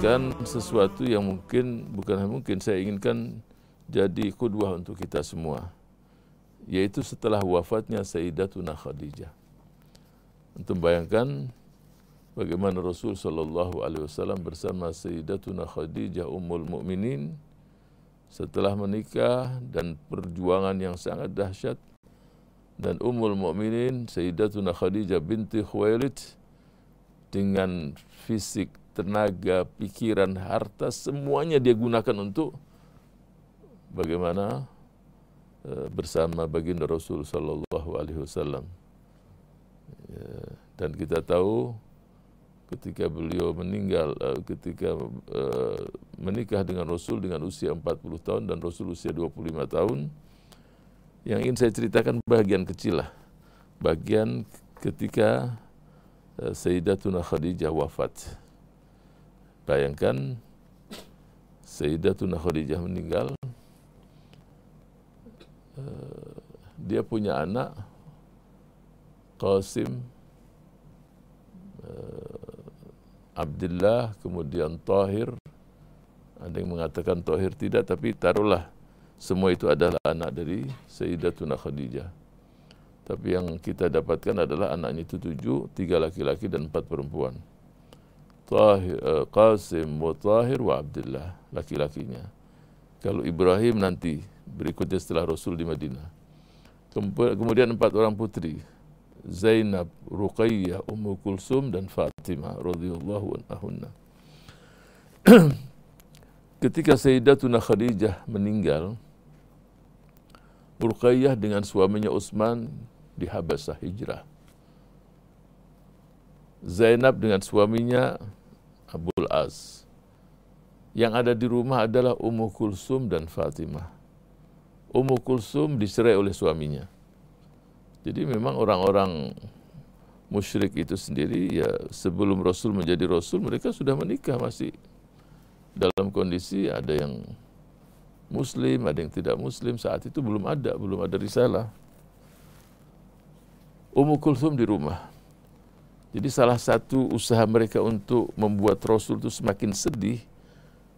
mewariskan sesuatu yang mungkin bukan mungkin saya inginkan jadi kudwah untuk kita semua yaitu setelah wafatnya Sayyidatuna Khadijah. Untuk bayangkan bagaimana Rasul Shallallahu Alaihi Wasallam bersama Sayyidatuna Khadijah Ummul Mukminin setelah menikah dan perjuangan yang sangat dahsyat dan Ummul Mukminin Sayyidatuna Khadijah binti Khuwailid dengan fisik tenaga, pikiran, harta, semuanya dia gunakan untuk bagaimana eh, bersama baginda Rasul Sallallahu Alaihi Wasallam. Ya, dan kita tahu ketika beliau meninggal, eh, ketika eh, menikah dengan Rasul dengan usia 40 tahun dan Rasul usia 25 tahun, yang ingin saya ceritakan bagian kecil lah. Bagian ketika Sayyidatuna Khadijah wafat. Bayangkan Sayyidatuna Khadijah meninggal, eh, dia punya anak Qasim eh, Abdullah kemudian Tahir ada yang mengatakan Tahir tidak tapi taruhlah semua itu adalah anak dari Sayyidatuna Khadijah tapi yang kita dapatkan adalah anaknya itu tujuh tiga laki-laki dan empat perempuan Tahir, uh, Qasim wa Tahir wa Abdullah laki-lakinya. Kalau Ibrahim nanti berikutnya setelah Rasul di Madinah. Kemudian empat orang putri Zainab, Ruqayyah, Ummu Kulsum dan Fatimah radhiyallahu anhunna. Ketika Sayyidatuna Khadijah meninggal, Ruqayyah dengan suaminya Utsman di Habasah hijrah. Zainab dengan suaminya Abdul Az. Yang ada di rumah adalah Ummu Kulsum dan Fatimah. Ummu Kulsum diserai oleh suaminya. Jadi memang orang-orang musyrik itu sendiri ya sebelum Rasul menjadi Rasul mereka sudah menikah masih dalam kondisi ada yang muslim, ada yang tidak muslim. Saat itu belum ada, belum ada risalah. Ummu Kulsum di rumah. Jadi salah satu usaha mereka untuk membuat Rasul itu semakin sedih,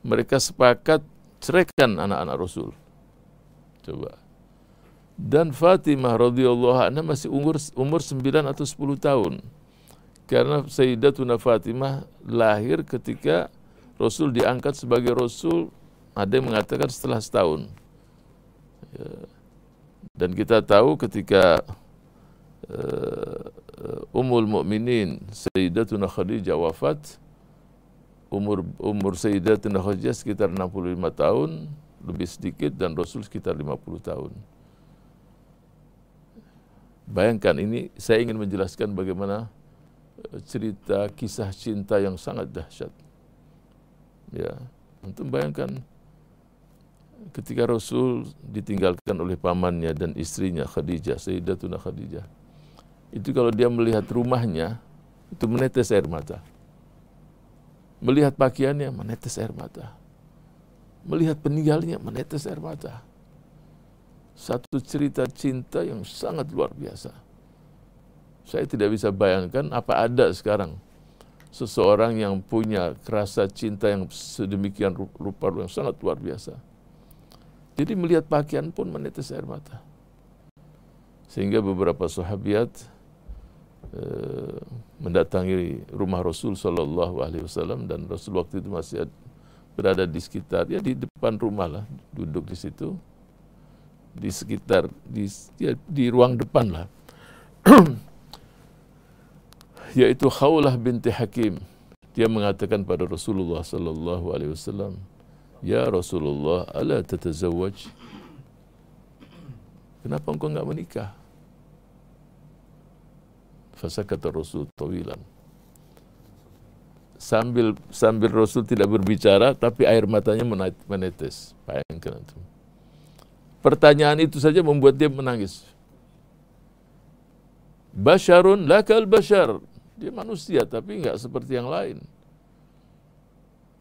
mereka sepakat ceraikan anak-anak Rasul. Coba. Dan Fatimah radhiyallahu anha masih umur umur 9 atau 10 tahun. Karena Sayyidatuna Fatimah lahir ketika Rasul diangkat sebagai Rasul, ada yang mengatakan setelah setahun. Ya. Dan kita tahu ketika eh, Eh, Ummul Mukminin Sayyidatuna Khadijah wafat umur umur Sayyidatuna Khadijah sekitar 65 tahun lebih sedikit dan Rasul sekitar 50 tahun. Bayangkan ini saya ingin menjelaskan bagaimana eh, cerita kisah cinta yang sangat dahsyat. Ya, untuk bayangkan ketika Rasul ditinggalkan oleh pamannya dan istrinya Khadijah, Sayyidatuna Khadijah itu kalau dia melihat rumahnya itu menetes air mata. Melihat pakaiannya menetes air mata. Melihat peninggalnya menetes air mata. Satu cerita cinta yang sangat luar biasa. Saya tidak bisa bayangkan apa ada sekarang seseorang yang punya rasa cinta yang sedemikian rupa yang sangat luar biasa. Jadi melihat pakaian pun menetes air mata. Sehingga beberapa sahabat Eh, mendatangi rumah Rasul SAW dan Rasul waktu itu masih berada di sekitar ya di depan rumah lah duduk di situ di sekitar di ya, di ruang depan lah yaitu Khawlah binti Hakim dia mengatakan pada Rasulullah SAW, ya Rasulullah Allah ala tatazawwaj kenapa engkau enggak menikah Fasakata Rasul tawilan. Sambil sambil Rasul tidak berbicara, tapi air matanya menetes. Bayangkan itu. Pertanyaan itu saja membuat dia menangis. Basyarun lakal basyar. Dia manusia, tapi nggak seperti yang lain.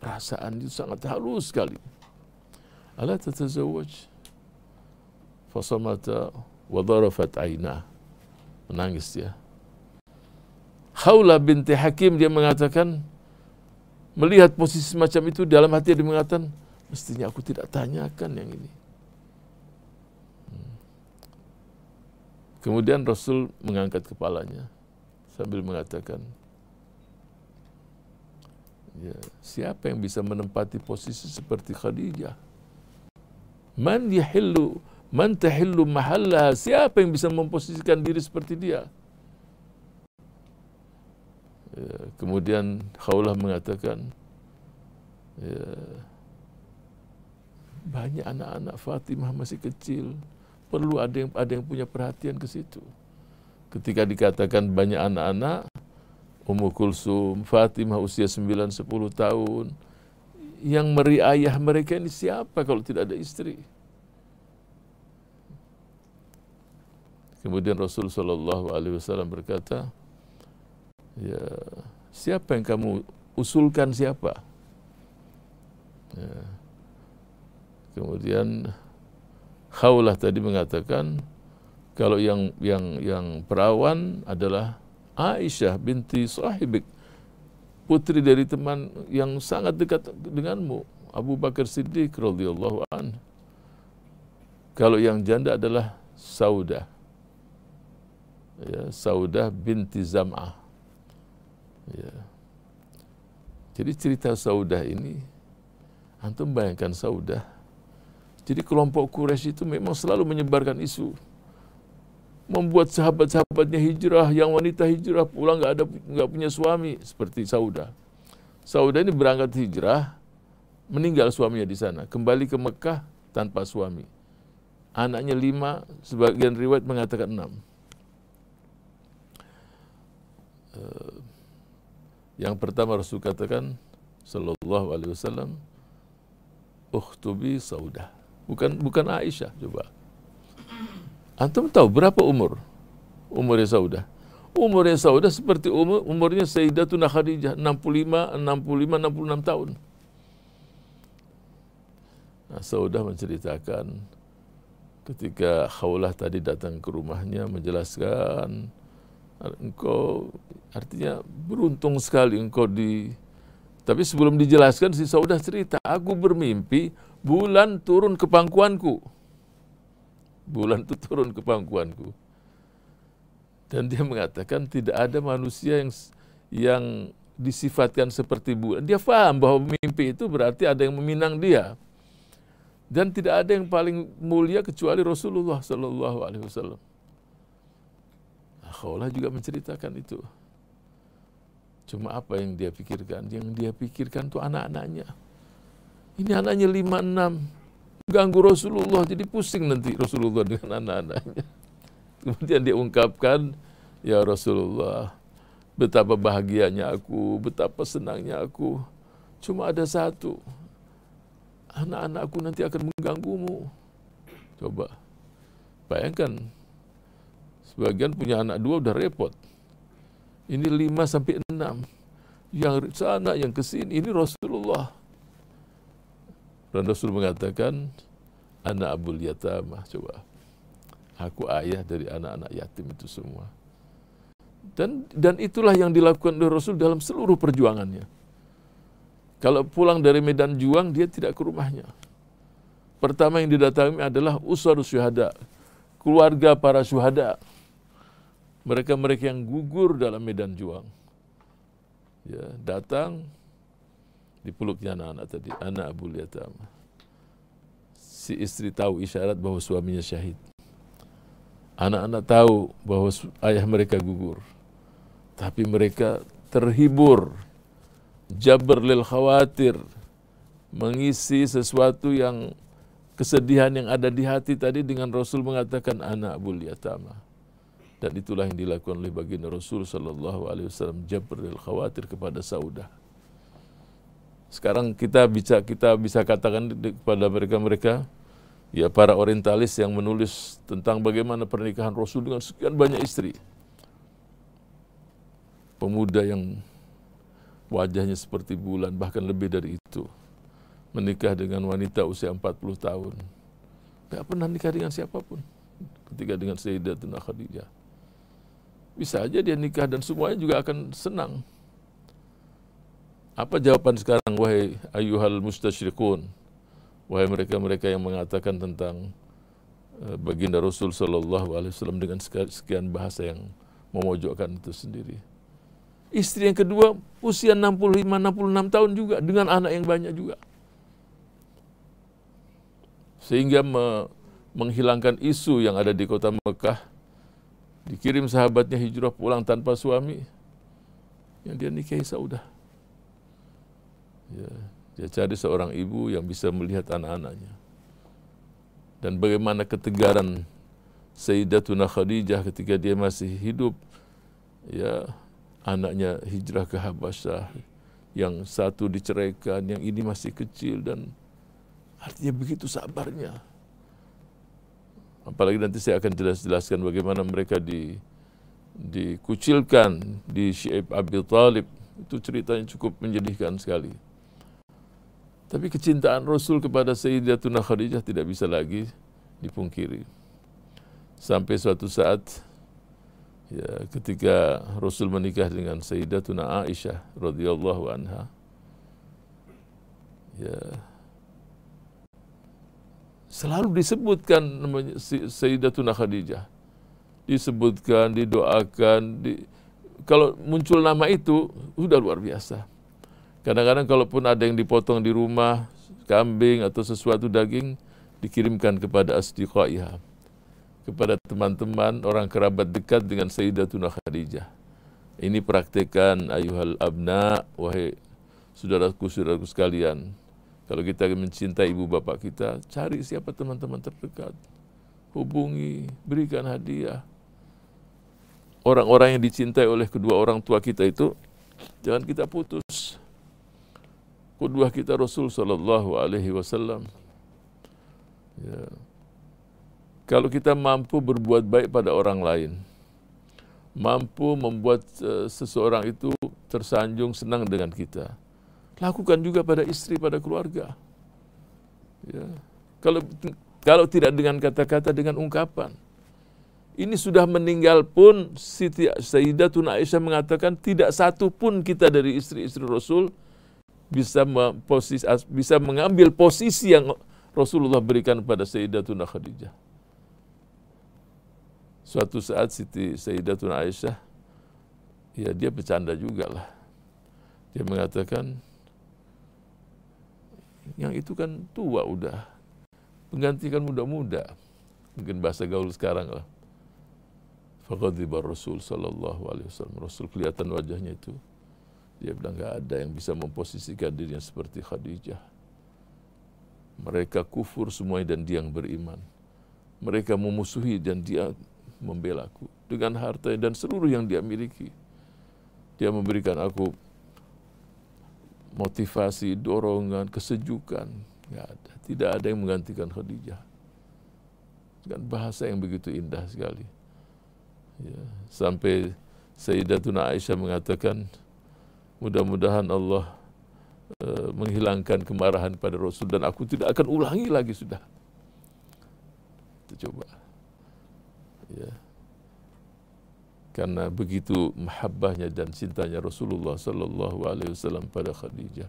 Perasaan itu sangat halus sekali. Ala tatazawwaj. Fasamata wa dharafat ainah. Menangis dia. Khawla binti Hakim dia mengatakan melihat posisi semacam itu dalam hati dia mengatakan mestinya aku tidak tanyakan yang ini. Hmm. Kemudian Rasul mengangkat kepalanya sambil mengatakan, ya, siapa yang bisa menempati posisi seperti Khadijah? Man yahillu, man tahillu mahalla siapa yang bisa memposisikan diri seperti dia? Ya, kemudian Khawlah mengatakan ya, banyak anak-anak Fatimah masih kecil perlu ada yang ada yang punya perhatian ke situ. Ketika dikatakan banyak anak-anak Ummu Kulsum, Fatimah usia 9 10 tahun yang meri ayah mereka ini siapa kalau tidak ada istri? Kemudian Rasul Shallallahu Alaihi Wasallam berkata, ya siapa yang kamu usulkan siapa ya. kemudian Haulah tadi mengatakan kalau yang yang yang perawan adalah Aisyah binti Sahibik putri dari teman yang sangat dekat denganmu Abu Bakar Siddiq radhiyallahu an kalau yang janda adalah Saudah ya, Saudah binti Zam'ah Jadi cerita Saudah ini, antum bayangkan Saudah. Jadi kelompok Quraisy itu memang selalu menyebarkan isu. Membuat sahabat-sahabatnya hijrah, yang wanita hijrah pulang nggak ada nggak punya suami seperti Saudah. Saudah ini berangkat hijrah, meninggal suaminya di sana, kembali ke Mekah tanpa suami. Anaknya lima, sebagian riwayat mengatakan enam. Eh, yang pertama Rasul katakan sallallahu alaihi wasallam ukhtubi saudah. Bukan bukan Aisyah coba. Antum tahu berapa umur? Umurnya Saudah. Umurnya Saudah seperti umur umurnya Sayyidatuna Khadijah 65 65 66 tahun. Nah, Saudah menceritakan ketika Khawlah tadi datang ke rumahnya menjelaskan engkau artinya beruntung sekali engkau di tapi sebelum dijelaskan si Saudah cerita, aku bermimpi bulan turun ke pangkuanku. Bulan itu turun ke pangkuanku. Dan dia mengatakan tidak ada manusia yang yang disifatkan seperti bulan. Dia paham bahwa mimpi itu berarti ada yang meminang dia. Dan tidak ada yang paling mulia kecuali Rasulullah Shallallahu Alaihi Wasallam. Khawlah juga menceritakan itu. Cuma apa yang dia pikirkan? Yang dia pikirkan tuh anak-anaknya. Ini anaknya lima enam. Ganggu Rasulullah, jadi pusing nanti Rasulullah dengan anak-anaknya. Kemudian dia ungkapkan, Ya Rasulullah, betapa bahagianya aku, betapa senangnya aku. Cuma ada satu, anak-anakku nanti akan mengganggumu. Coba, bayangkan Sebagian punya anak dua udah repot. Ini lima sampai enam. Yang sana, yang kesini. Ini Rasulullah. Dan Rasul mengatakan, anak abul yatama. Coba. Aku ayah dari anak-anak yatim itu semua. Dan, dan itulah yang dilakukan oleh Rasul dalam seluruh perjuangannya. Kalau pulang dari medan juang, dia tidak ke rumahnya. Pertama yang didatangi adalah usar syuhada, keluarga para syuhada mereka-mereka yang gugur dalam medan juang ya, datang peluknya anak-anak tadi anak Abu Liatam. si istri tahu isyarat bahwa suaminya syahid anak-anak tahu bahwa ayah mereka gugur tapi mereka terhibur Jabar lil khawatir mengisi sesuatu yang kesedihan yang ada di hati tadi dengan Rasul mengatakan anak Abu Liatamah dan itulah yang dilakukan oleh baginda Rasul sallallahu Alaihi Wasallam jabril khawatir kepada Saudah. Sekarang kita bisa kita bisa katakan kepada mereka mereka ya para orientalis yang menulis tentang bagaimana pernikahan Rasul dengan sekian banyak istri. Pemuda yang wajahnya seperti bulan bahkan lebih dari itu menikah dengan wanita usia 40 tahun. Tidak pernah nikah dengan siapapun ketika dengan Sayyidatuna Khadijah bisa aja dia nikah dan semuanya juga akan senang. Apa jawaban sekarang wahai ayuhal mustasyrikun? Wahai mereka-mereka yang mengatakan tentang eh, baginda Rasul saw Alaihi Wasallam dengan sekian bahasa yang memojokkan itu sendiri. Istri yang kedua usia 65-66 tahun juga dengan anak yang banyak juga. Sehingga me menghilangkan isu yang ada di kota Mekah Dikirim sahabatnya hijrah pulang tanpa suami. Yang dia nikahi Saudah. Ya, dia cari seorang ibu yang bisa melihat anak-anaknya. Dan bagaimana ketegaran Sayyidatuna Khadijah ketika dia masih hidup. Ya, anaknya hijrah ke Habasyah. Yang satu diceraikan, yang ini masih kecil dan artinya begitu sabarnya. Apalagi nanti saya akan jelas-jelaskan bagaimana mereka di dikucilkan di Syekh Abi Talib. Itu ceritanya cukup menjadikan sekali. Tapi kecintaan Rasul kepada Sayyidatuna Khadijah tidak bisa lagi dipungkiri. Sampai suatu saat ya, ketika Rasul menikah dengan Sayyidatuna Aisyah radhiyallahu anha ya selalu disebutkan namanya Sayyidatuna Khadijah. Disebutkan, didoakan, di, kalau muncul nama itu sudah luar biasa. Kadang-kadang kalaupun ada yang dipotong di rumah, kambing atau sesuatu daging dikirimkan kepada asdiqaiha kepada teman-teman orang kerabat dekat dengan Sayyidatuna Khadijah. Ini praktekan ayuhal abna wahai saudaraku saudaraku sekalian. Kalau kita mencintai ibu bapak kita, cari siapa teman-teman terdekat. Hubungi, berikan hadiah. Orang-orang yang dicintai oleh kedua orang tua kita itu, jangan kita putus. Kedua kita Rasul Sallallahu Alaihi Wasallam. Ya. Kalau kita mampu berbuat baik pada orang lain, mampu membuat uh, seseorang itu tersanjung senang dengan kita lakukan juga pada istri, pada keluarga. Ya. Kalau kalau tidak dengan kata-kata, dengan ungkapan. Ini sudah meninggal pun Siti Sayyidatuna Aisyah mengatakan tidak satu pun kita dari istri-istri Rasul bisa posisi, bisa mengambil posisi yang Rasulullah berikan pada Sayyidatuna Khadijah. Suatu saat Siti Sayyidatuna Aisyah ya dia bercanda juga lah. Dia mengatakan, yang itu kan tua udah. Penggantikan muda-muda. Mungkin bahasa gaul sekarang lah. Faqadiba Rasul Sallallahu Alaihi Wasallam. Rasul kelihatan wajahnya itu. Dia bilang gak ada yang bisa memposisikan dirinya seperti Khadijah. Mereka kufur semuanya dan dia yang beriman. Mereka memusuhi dan dia membela aku dengan harta dan seluruh yang dia miliki. Dia memberikan aku motivasi, dorongan, kesejukan. Nggak ada. Tidak ada yang menggantikan Khadijah. dengan bahasa yang begitu indah sekali. Ya. Sampai Sayyidatuna Aisyah mengatakan, mudah-mudahan Allah eh, menghilangkan kemarahan pada Rasul dan aku tidak akan ulangi lagi sudah. Kita coba. Ya karena begitu mahabbahnya dan cintanya Rasulullah Sallallahu Alaihi Wasallam pada Khadijah.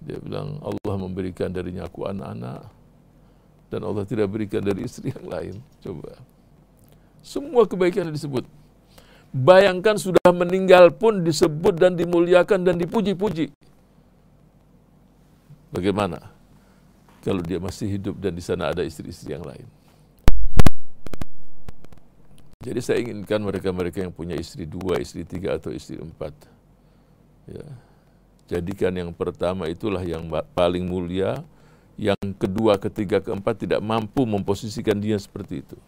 Dia bilang Allah memberikan darinya aku anak-anak dan Allah tidak berikan dari istri yang lain. Coba. Semua kebaikan yang disebut. Bayangkan sudah meninggal pun disebut dan dimuliakan dan dipuji-puji. Bagaimana kalau dia masih hidup dan di sana ada istri-istri yang lain? Jadi saya inginkan mereka-mereka yang punya istri dua, istri tiga, atau istri empat. Ya. Jadikan yang pertama itulah yang paling mulia, yang kedua, ketiga, keempat tidak mampu memposisikan dia seperti itu.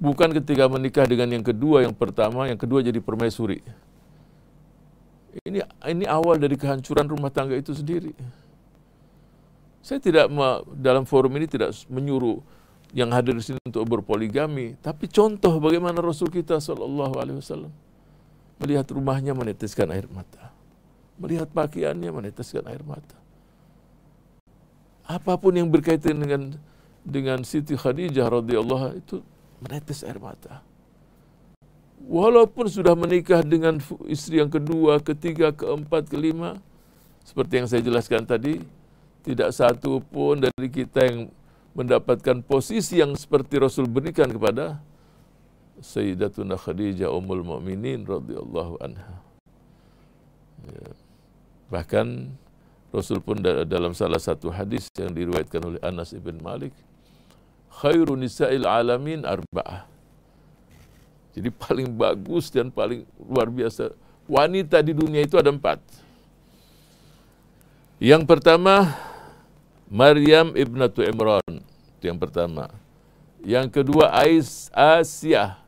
Bukan ketika menikah dengan yang kedua, yang pertama, yang kedua jadi permaisuri. Ini ini awal dari kehancuran rumah tangga itu sendiri. Saya tidak dalam forum ini tidak menyuruh yang hadir di sini untuk berpoligami, tapi contoh bagaimana Rasul kita Shallallahu melihat rumahnya meneteskan air mata, melihat pakaiannya meneteskan air mata. Apapun yang berkaitan dengan dengan Siti Khadijah radhiyallahu itu menetes air mata. Walaupun sudah menikah dengan istri yang kedua, ketiga, keempat, kelima, seperti yang saya jelaskan tadi, tidak satu pun dari kita yang mendapatkan posisi yang seperti Rasul berikan kepada Sayyidatuna Khadijah Ummul Mukminin radhiyallahu anha. Ya. Bahkan Rasul pun dalam salah satu hadis yang diriwayatkan oleh Anas ibn Malik, khairun nisa'il alamin arba'ah. Jadi paling bagus dan paling luar biasa wanita di dunia itu ada empat. Yang pertama Maryam ibnatu Imran itu yang pertama. Yang kedua Ais Asiah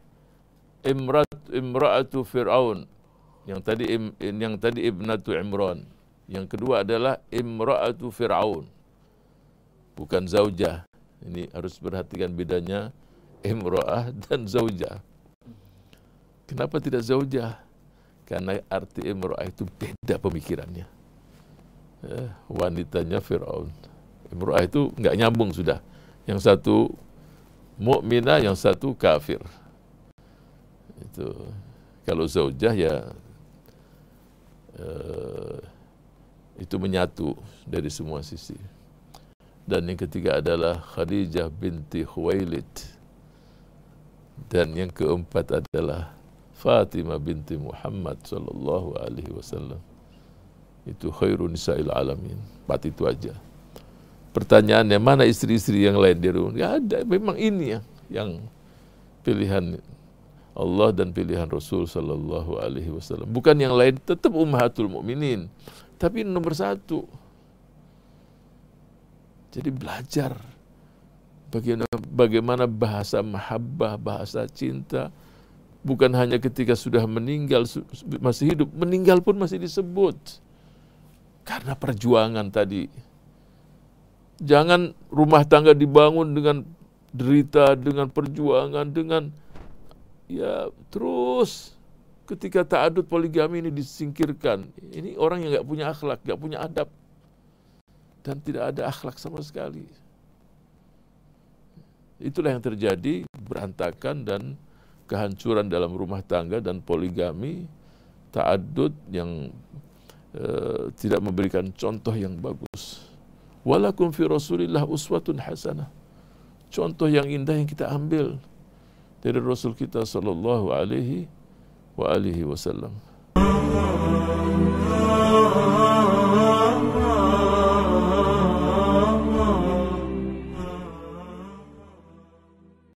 Imrat Imra'atu Fir'aun. Yang tadi im, yang tadi ibnatu Imran. Yang kedua adalah Imra'atu Fir'aun. Bukan zaujah. Ini harus perhatikan bedanya imra'ah dan zaujah. Kenapa tidak zaujah? Karena arti imra'ah itu beda pemikirannya. Eh, wanitanya Fir'aun. imroah itu enggak nyambung sudah. Yang satu mukminah, yang satu kafir. Itu kalau zaujah ya uh, itu menyatu dari semua sisi. Dan yang ketiga adalah Khadijah binti Khuwailid. Dan yang keempat adalah Fatimah binti Muhammad sallallahu alaihi wasallam. Itu khairun nisa'il alamin. Empat itu aja. pertanyaannya mana istri-istri yang lain di rumah? Gak ada, memang ini yang, yang pilihan Allah dan pilihan Rasul Sallallahu Alaihi Wasallam. Bukan yang lain, tetap ummahatul mukminin, tapi nomor satu. Jadi belajar bagaimana, bagaimana bahasa mahabbah, bahasa cinta, bukan hanya ketika sudah meninggal masih hidup, meninggal pun masih disebut karena perjuangan tadi Jangan rumah tangga dibangun dengan derita, dengan perjuangan, dengan ya terus ketika ta'adud poligami ini disingkirkan. Ini orang yang nggak punya akhlak, nggak punya adab. Dan tidak ada akhlak sama sekali. Itulah yang terjadi, berantakan dan kehancuran dalam rumah tangga dan poligami, ta'adud yang e, tidak memberikan contoh yang bagus. walakum fi rasulillah uswatun hasanah contoh yang indah yang kita ambil dari rasul kita sallallahu alaihi wa alihi wasallam Allah.